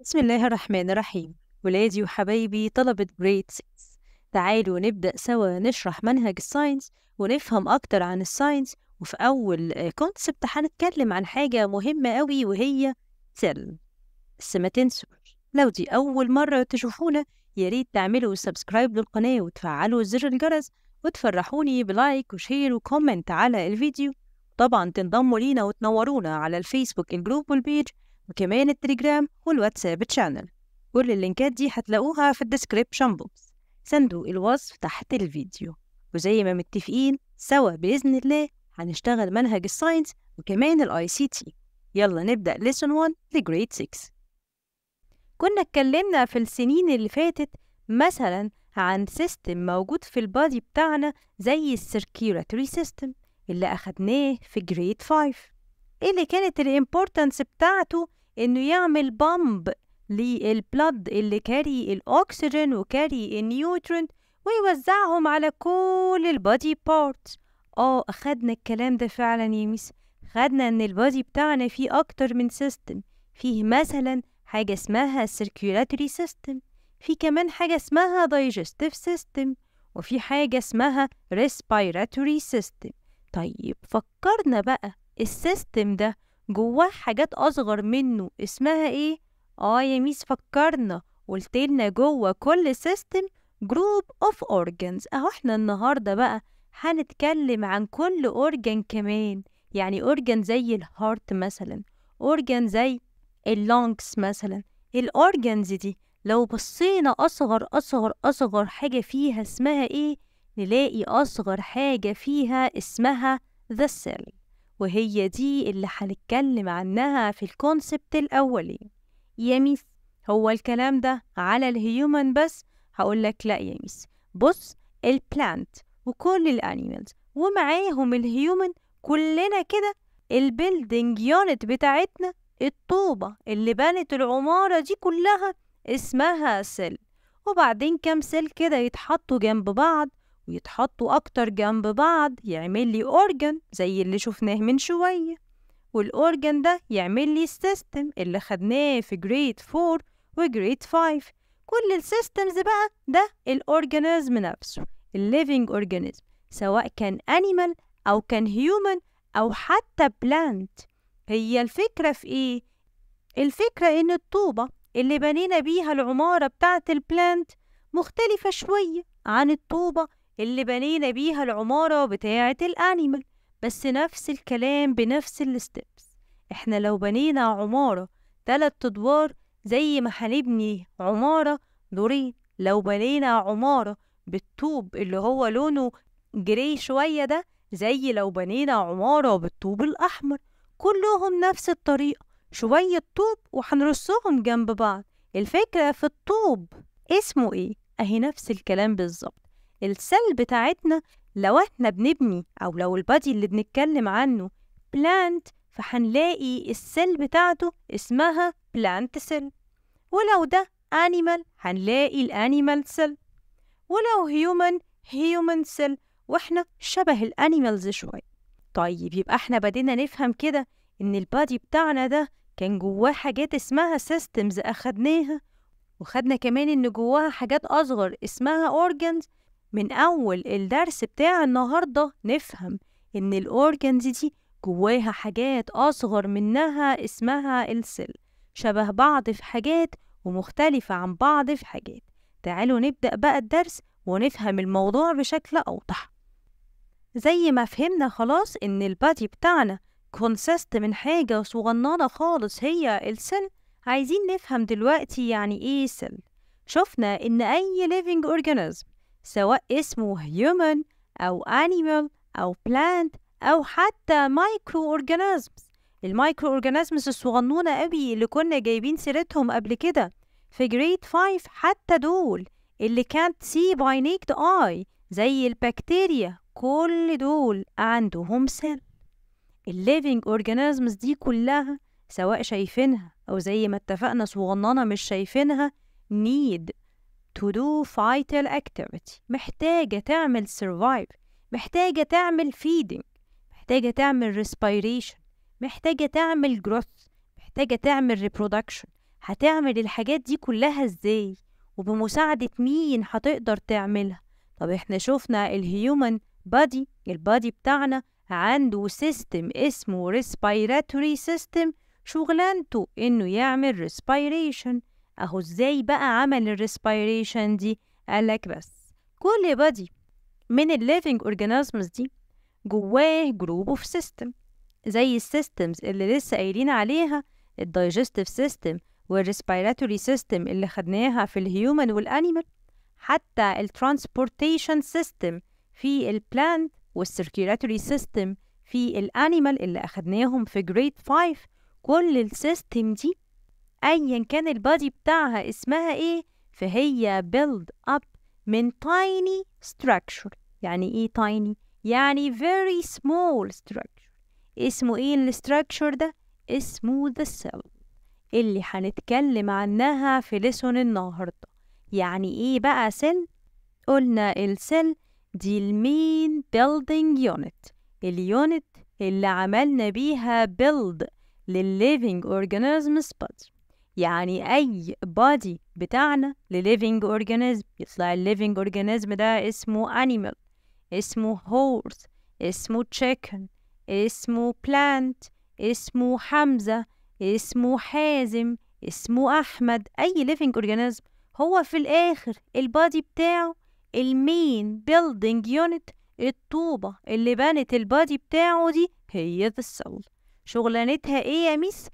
بسم الله الرحمن الرحيم ولادي وحبايبي طلبة جريد 6 تعالوا نبدأ سوا نشرح منهج الساينس ونفهم أكتر عن الساينس وفي أول كونسبت هنتكلم عن حاجة مهمة أوي وهي سيل بس ما تنسوش لو دي أول مرة تشوفونا يا ريت تعملوا سبسكرايب للقناة وتفعلوا زر الجرس وتفرحوني بلايك وشير وكومنت على الفيديو طبعا تنضموا لينا وتنورونا على الفيسبوك الجروب والبيج وكمان التليجرام والواتساب تشانل كل اللينكات دي هتلاقوها في الديسكريبشن بوكس صندوق الوصف تحت الفيديو وزي ما متفقين سوا بإذن الله هنشتغل منهج الساينس وكمان الاي سي تي يلا نبدأ ليسون 1 لجريد 6 كنا اتكلمنا في السنين اللي فاتت مثلا عن سيستم موجود في البادي بتاعنا زي السيركيولاتوري سيستم اللي أخدناه في جريد 5 ايه اللي كانت الامبورتنس بتاعته انه يعمل بامب للبلد اللي كاري الاكسجين وكاري النيوترين ويوزعهم على كل البادي بارت اه اخدنا الكلام ده فعلا يا ميس خدنا ان البادي بتاعنا فيه اكتر من سيستم فيه مثلا حاجه اسمها circulatory system في كمان حاجه اسمها digestive system وفي حاجه اسمها respiratory system طيب فكرنا بقى السيستم ده جواه حاجات أصغر منه اسمها إيه؟ آه يا ميس فكرنا قلتلنا جوه كل سيستم جروب أوف أورجنز أهو إحنا النهاردة بقى هنتكلم عن كل أورجن كمان يعني أورجن زي الهارت مثلا أورجن زي اللونكس مثلا الأورجنز دي لو بصينا أصغر أصغر أصغر حاجة فيها اسمها إيه؟ نلاقي أصغر حاجة فيها اسمها the cell وهي دي اللي هنتكلم عنها في الكونسبت الأولي يا ميس هو الكلام ده على الهيومن بس هقولك لا يا ميس بص البلانت وكل الانيمالز ومعاهم الهيومن كلنا كده البيلدينج يونت بتاعتنا الطوبة اللي بنت العمارة دي كلها اسمها سل وبعدين كام سل كده يتحطوا جنب بعض ويتحطوا أكتر جنب بعض يعمل لي أورجن زي اللي شفناه من شوية والأورجن ده يعمل لي السيستم اللي خدناه في جريد 4 وجريد 5 كل السيستمز بقى ده الأورجانيزم نفسه الليفينج أورجانيزم سواء كان أنيمال أو كان هيومن أو حتى بلانت هي الفكرة في إيه؟ الفكرة إن الطوبة اللي بنينا بيها العمارة بتاعة البلانت مختلفة شوية عن الطوبة اللي بنينا بيها العمارة بتاعة الأنيمال بس نفس الكلام بنفس الستبس احنا لو بنينا عمارة تلات أدوار زي ما هنبني عمارة دورين لو بنينا عمارة بالطوب اللي هو لونه جري شوية ده زي لو بنينا عمارة بالطوب الأحمر كلهم نفس الطريقة شوية طوب وهنرصهم جنب بعض الفكرة في الطوب اسمه ايه؟ اهي نفس الكلام بالظبط السيل بتاعتنا لو احنا بنبني او لو البادي اللي بنتكلم عنه بلانت فهنلاقي السيل بتاعته اسمها بلانت سيل ولو ده انيمال هنلاقي الانيمال سيل ولو هيومن هيومن سيل واحنا شبه الانيمالز شوية طيب يبقى احنا بدينا نفهم كده ان البادي بتاعنا ده كان جواه حاجات اسمها سيستمز اخدناها وخدنا كمان ان جواها حاجات اصغر اسمها organs من أول الدرس بتاع النهاردة نفهم إن الأورجنز دي جواها حاجات أصغر منها اسمها السل شبه بعض في حاجات ومختلفة عن بعض في حاجات تعالوا نبدأ بقى الدرس ونفهم الموضوع بشكل أوضح زي ما فهمنا خلاص إن البادي بتاعنا كونسيست من حاجة صغننة خالص هي السل عايزين نفهم دلوقتي يعني إيه سل شفنا إن أي living organism سواء اسمه human أو animal أو plant أو حتى مايكرو أورجانيزمز المايكرو أورجانيزمز الصغنونة أوي اللي كنا جايبين سيرتهم قبل كده في جريد 5 حتى دول اللي كانت سي باي نيكد آي زي البكتيريا كل دول عندهم سيل الليفينج أورجانيزمز دي كلها سواء شايفينها أو زي ما اتفقنا صغننة مش شايفينها need to do vital activity محتاجة تعمل survive محتاجة تعمل feeding محتاجة تعمل respiration محتاجة تعمل growth محتاجة تعمل reproduction هتعمل الحاجات دي كلها ازاي وبمساعدة مين هتقدر تعملها طب احنا شفنا الهيومن بادي البادي بتاعنا عنده سيستم اسمه respiratory system شغلانته انه يعمل respiration اهو ازاي بقى عمل الريسبيريشن دي قالك بس كل بادي من الليفنج اورجانيزمز دي جواه جروب اوف سيستم زي السيستمز اللي لسه قايلين عليها الدايجستيف سيستم والريسبيراتوري سيستم اللي خدناها في الهيومن والانيمال حتى الترانسبورتيشن سيستم في البلانت والسيركيلاتوري سيستم في الانيمال اللي اخدناهم في جريد 5 كل السيستم دي أيا كان البادي بتاعها اسمها إيه فهي build up من tiny structure يعني إيه tiny؟ يعني very small structure اسمه إيه structure ده؟ اسمه the cell اللي هنتكلم عنها في لسون النهاردة يعني إيه بقى سيل؟ قلنا السيل دي المين building unit اليونت اللي عملنا بيها build للليفينج organisms body يعني أي body بتاعنا living organism يطلع الليفينج organism ده اسمه animal اسمه horse اسمه chicken اسمه plant اسمه حمزة اسمه حازم اسمه أحمد أي living organism هو في الآخر البادي بتاعه المين building unit الطوبة اللي بنت البادي بتاعه دي هي cell شغلانتها ايه يا ميس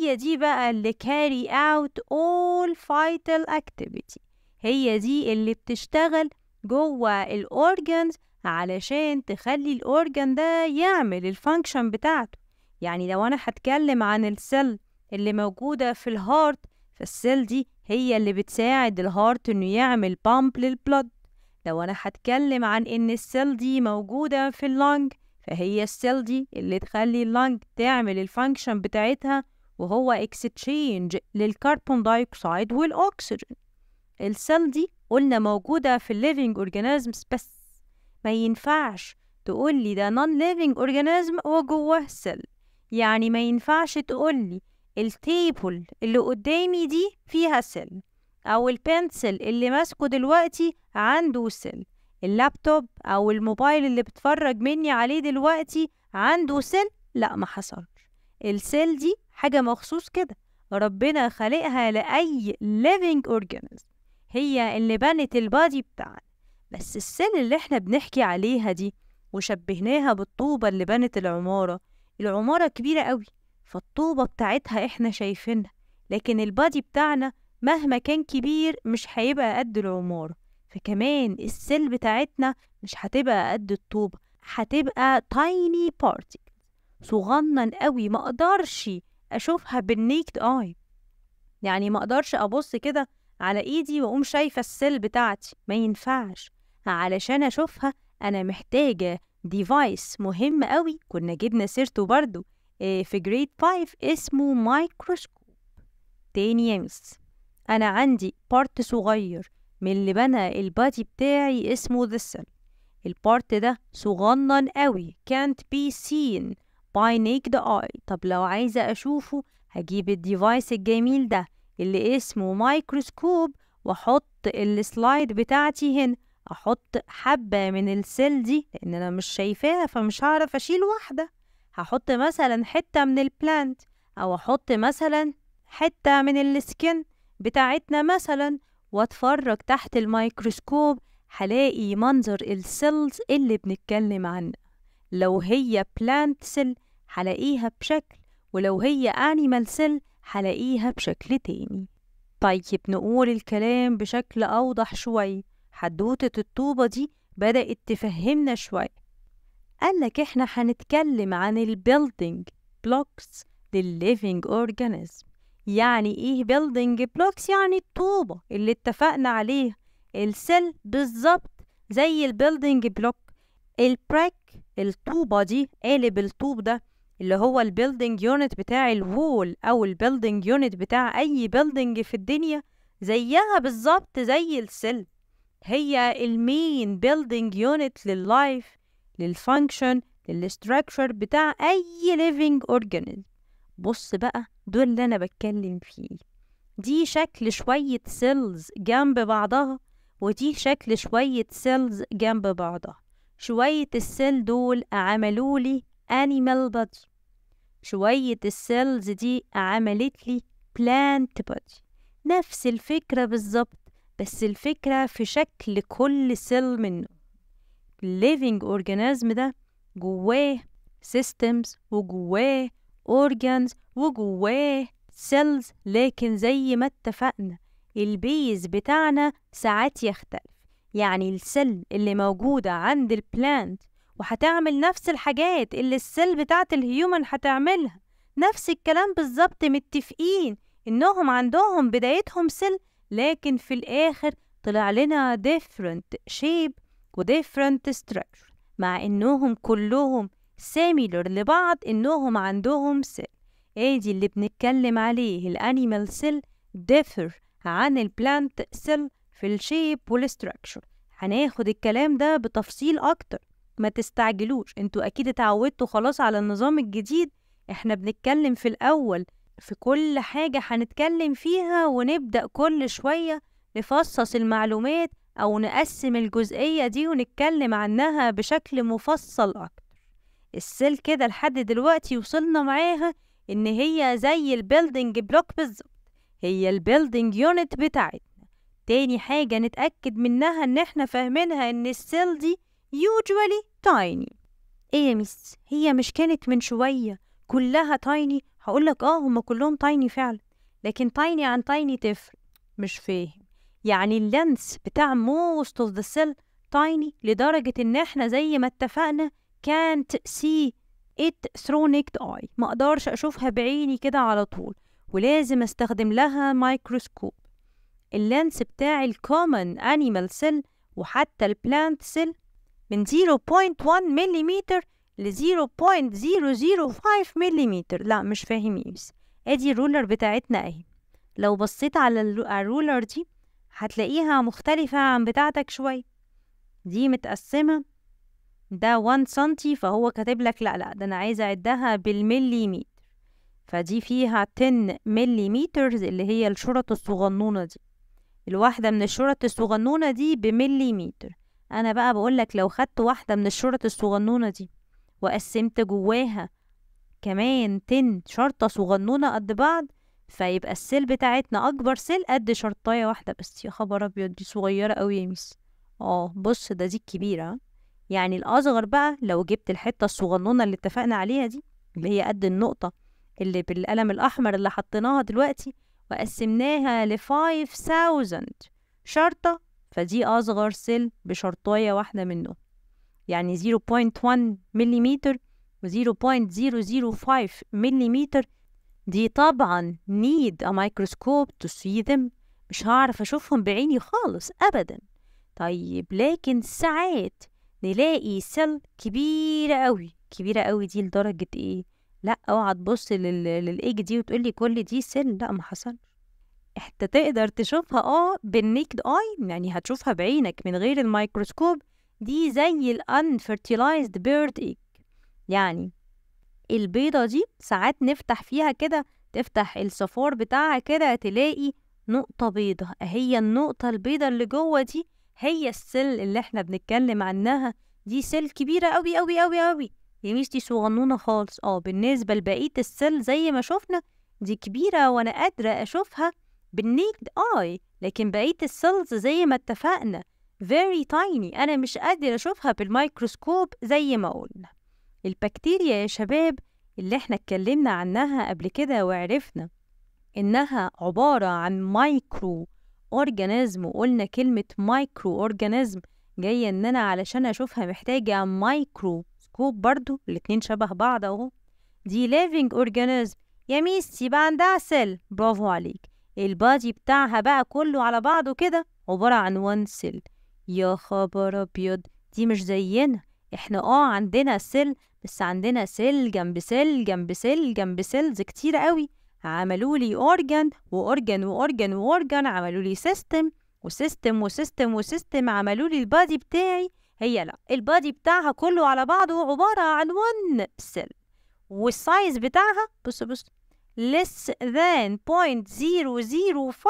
هي دي بقى اللي carry out all vital activity هي دي اللي بتشتغل جوه الأورجنز علشان تخلي الأورجن ده يعمل الفانكشن بتاعته يعني لو أنا هتكلم عن السل اللي موجودة في الهارت فالسل دي هي اللي بتساعد الهارت إنه يعمل بامب للبلد لو أنا هتكلم عن إن السل دي موجودة في اللنج فهي السل دي اللي تخلي اللنج تعمل الفانكشن بتاعتها وهو اكستشينج للكربون دايوكسيد والأكسجين السيل دي قلنا موجودة في الليفينج أورجانيزمز بس ما ينفعش تقول لي ده نون ليفينج أورجانيزم وجواه سيل يعني ما ينفعش تقول لي التيبل اللي قدامي دي فيها سيل أو البنسل اللي ماسكه دلوقتي عنده سيل اللابتوب أو الموبايل اللي بتفرج مني عليه دلوقتي عنده سيل لا ما حصلش السيل دي حاجة مخصوص كده ربنا خلقها لأي living organism هي اللي بنت البادي بتاعنا بس السن اللي احنا بنحكي عليها دي وشبهناها بالطوبة اللي بنت العمارة العمارة كبيرة قوي فالطوبة بتاعتها احنا شايفينها لكن البادي بتاعنا مهما كان كبير مش هيبقى قد العمارة فكمان السل بتاعتنا مش هتبقى قد الطوبة هتبقى tiny particles صغنن قوي ما اقدرش اشوفها بالنيكد اي يعني ما اقدرش ابص كده على ايدي واقوم شايفه السيل بتاعتي ما ينفعش علشان اشوفها انا محتاجه ديفايس مهم قوي كنا جبنا سيرته برضو آه، في جريد 5 اسمه مايكروسكوب تاني يا ميس انا عندي بارت صغير من اللي بنى البادي بتاعي اسمه ذا سيل البارت ده صغنن قوي can't be seen باي نيكد اي طب لو عايزة أشوفه هجيب الديفايس الجميل ده اللي اسمه مايكروسكوب وأحط السلايد بتاعتي هنا أحط حبة من السيل دي لأن أنا مش شايفاها فمش هعرف أشيل واحدة هحط مثلا حتة من البلانت أو أحط مثلا حتة من السكن بتاعتنا مثلا واتفرج تحت الميكروسكوب هلاقي منظر السيلز اللي بنتكلم عنها لو هي بلانت سيل حلاقيها بشكل ولو هي animal cell حلاقيها بشكل تاني طيب نقول الكلام بشكل أوضح شوية حدوتة الطوبة دي بدأت تفهمنا شوية قالك احنا هنتكلم عن البيلدينج بلوكس للليفينج اورجانيزم يعني ايه بيلدينج بلوكس يعني الطوبة اللي اتفقنا عليها السيل بالظبط زي البيلدينج بلوك البراك الطوبة دي قالب الطوب ده اللي هو البيلدينج يونت بتاع الوول او البيلدينج يونت بتاع اي بيلدينج في الدنيا زيها بالظبط زي السل هي المين بيلدينج يونت لللايف للفانكشن للاستراكشر بتاع اي ليفينج اورجانيزم بص بقى دول اللي انا بتكلم فيه دي شكل شوية سيلز جنب بعضها ودي شكل شوية سيلز جنب بعضها شوية السيل دول عملوا لي animal body شوية السيلز دي عملت لي plant body نفس الفكرة بالظبط بس الفكرة في شكل كل سيل منه living organism ده جواه systems وجواه organs وجواه cells لكن زي ما اتفقنا البيز بتاعنا ساعات يختلف يعني السل اللي موجودة عند البلانت وهتعمل نفس الحاجات اللي السيل بتاعت الهيومن هتعملها نفس الكلام بالظبط متفقين انهم عندهم بدايتهم سيل لكن في الاخر طلع لنا different shape و different structure مع انهم كلهم similar لبعض انهم عندهم سيل ادي اللي بنتكلم عليه الانيمال سيل differ عن البلانت سيل في الشيب والستراكشر هناخد الكلام ده بتفصيل اكتر ما تستعجلوش انتوا اكيد اتعودتوا خلاص على النظام الجديد احنا بنتكلم في الاول في كل حاجة هنتكلم فيها ونبدأ كل شوية نفصص المعلومات أو نقسم الجزئية دي ونتكلم عنها بشكل مفصل أكتر السيل كده لحد دلوقتي وصلنا معاها إن هي زي البيلدينج بلوك بالظبط هي البيلدينج يونت بتاعتنا تاني حاجة نتأكد منها إن احنا فاهمينها إن السيل دي usually tiny ايه يا ميس هي مش كانت من شوية كلها تايني هقولك اه هما كلهم تايني فعلا لكن تايني عن تايني تفرق مش فاهم يعني اللنس بتاع most of the cell تايني لدرجة ان احنا زي ما اتفقنا can't see it through naked eye ما اقدرش اشوفها بعيني كده على طول ولازم استخدم لها مايكروسكوب اللنس بتاع الكومن انيمال سيل وحتى البلانت سيل من 0.1 ملم ل 0.005 ملم لا مش فاهم يبس ادي الرولر بتاعتنا اهي لو بصيت على الرولر دي هتلاقيها مختلفة عن بتاعتك شوية دي متقسمة ده 1 سنتي فهو كاتب لك لا لا ده انا عايزة اعدها بالمليمتر فدي فيها 10 مليمتر اللي هي الشرط الصغنونة دي الواحدة من الشرط الصغنونة دي بمليمتر انا بقى بقول لك لو خدت واحده من الشرط الصغنونه دي وقسمت جواها كمان تن شرطه صغنونه قد بعض فيبقى السيل بتاعتنا اكبر سيل قد شرطايه واحده بس يا خبر ابيض دي صغيره قوي يا ميس اه بص ده دي الكبيره يعني الاصغر بقى لو جبت الحته الصغنونه اللي اتفقنا عليها دي اللي هي قد النقطه اللي بالقلم الاحمر اللي حطيناها دلوقتي وقسمناها ل 5000 شرطه فدي أصغر سيل بشرطاية واحدة منه يعني 0.1 ملم و 0.005 ملم دي طبعا need a microscope to see them مش هعرف أشوفهم بعيني خالص أبدا طيب لكن ساعات نلاقي سيل كبيرة قوي كبيرة قوي دي لدرجة ايه لا اوعى تبص للايج دي وتقولي كل دي سيل لا ما حصلش انت تقدر تشوفها اه بالنيكد اي يعني هتشوفها بعينك من غير الميكروسكوب دي زي الانفرتيلايزد بيرد ايج يعني البيضة دي ساعات نفتح فيها كده تفتح الصفار بتاعها كده تلاقي نقطة بيضة هي النقطة البيضة اللي جوه دي هي السل اللي احنا بنتكلم عنها دي سل كبيرة أوي أوي أوي أوي يا مش دي صغنونة خالص اه بالنسبة لبقية السل زي ما شفنا دي كبيرة وأنا قادرة أشوفها بالنيكد اي لكن بقية السيلز زي ما اتفقنا very tiny أنا مش قادر أشوفها بالميكروسكوب زي ما قلنا البكتيريا يا شباب اللي احنا اتكلمنا عنها قبل كده وعرفنا إنها عبارة عن مايكرو أورجانيزم وقلنا كلمة مايكرو أورجانيزم جاية إن أنا علشان أشوفها محتاجة مايكروسكوب برضو الاتنين شبه بعض أهو دي ليفينج أورجانيزم يا ميسي بقى عندها سيل برافو عليك البادي بتاعها بقى كله على بعضه كده عبارة عن وان سيل يا خبر أبيض دي مش زينا احنا اه عندنا سيل بس عندنا سيل جنب سيل جنب سيل جنب سيلز كتير قوي عملوا لي اورجان واورجان واورجان واورجان عملوا لي سيستم وسيستم وسيستم وسيستم عملوا لي البادي بتاعي هي لا البادي بتاعها كله على بعضه عبارة عن ون سيل والسايز بتاعها بص بص less than 0.005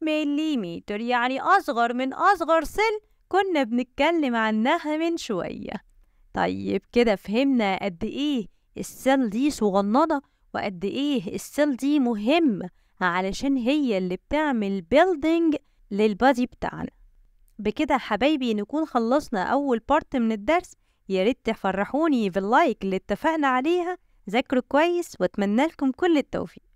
مليمتر يعني أصغر من أصغر سل كنا بنتكلم عنها من شوية طيب كده فهمنا قد إيه السل دي صغننة وقد إيه السل دي مهمة علشان هي اللي بتعمل بيلدينج للبادي بتاعنا بكده حبايبي نكون خلصنا أول بارت من الدرس ياريت تفرحوني باللايك اللي اتفقنا عليها ذاكروا كويس واتمنى لكم كل التوفيق